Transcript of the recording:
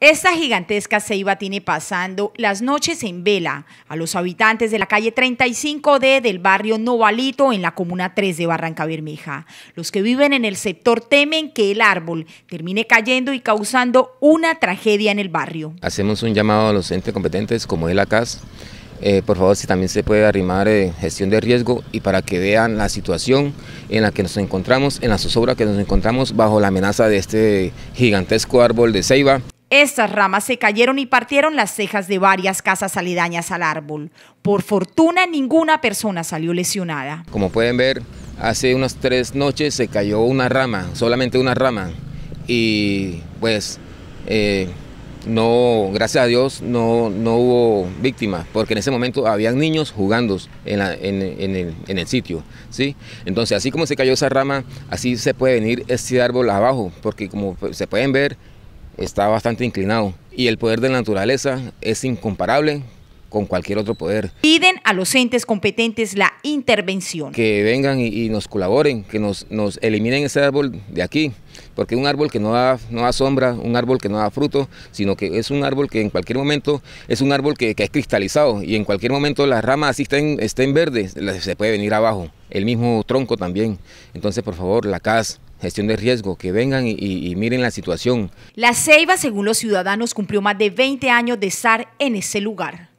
Esta gigantesca ceiba tiene pasando las noches en vela a los habitantes de la calle 35D del barrio Novalito en la comuna 3 de Barranca Bermeja. Los que viven en el sector temen que el árbol termine cayendo y causando una tragedia en el barrio. Hacemos un llamado a los entes competentes como es la eh, por favor, si también se puede arrimar eh, gestión de riesgo y para que vean la situación en la que nos encontramos, en la zozobra que nos encontramos bajo la amenaza de este gigantesco árbol de ceiba. Estas ramas se cayeron y partieron las cejas de varias casas aledañas al árbol. Por fortuna, ninguna persona salió lesionada. Como pueden ver, hace unas tres noches se cayó una rama, solamente una rama. Y pues, eh, no, gracias a Dios, no, no hubo víctimas, porque en ese momento habían niños jugando en, el, sitio. ¿sí? Entonces, así como se cayó esa rama, así se puede venir este árbol abajo, porque como se pueden ver, está bastante inclinado y el poder de la naturaleza es incomparable con cualquier otro poder. Piden a los entes competentes la intervención. Que vengan y, nos colaboren, que nos, nos, eliminen ese árbol de aquí, porque un árbol que no da, no sombra, un árbol que no da fruto, sino que es un árbol que en cualquier momento es un árbol que, es cristalizado y en cualquier momento las ramas así estén, verdes, se puede venir abajo, el mismo tronco también. Entonces, por favor, la CAS, gestión de riesgo, que vengan y, miren la situación. La Ceiba, según los ciudadanos, cumplió más de 20 años de estar en ese lugar.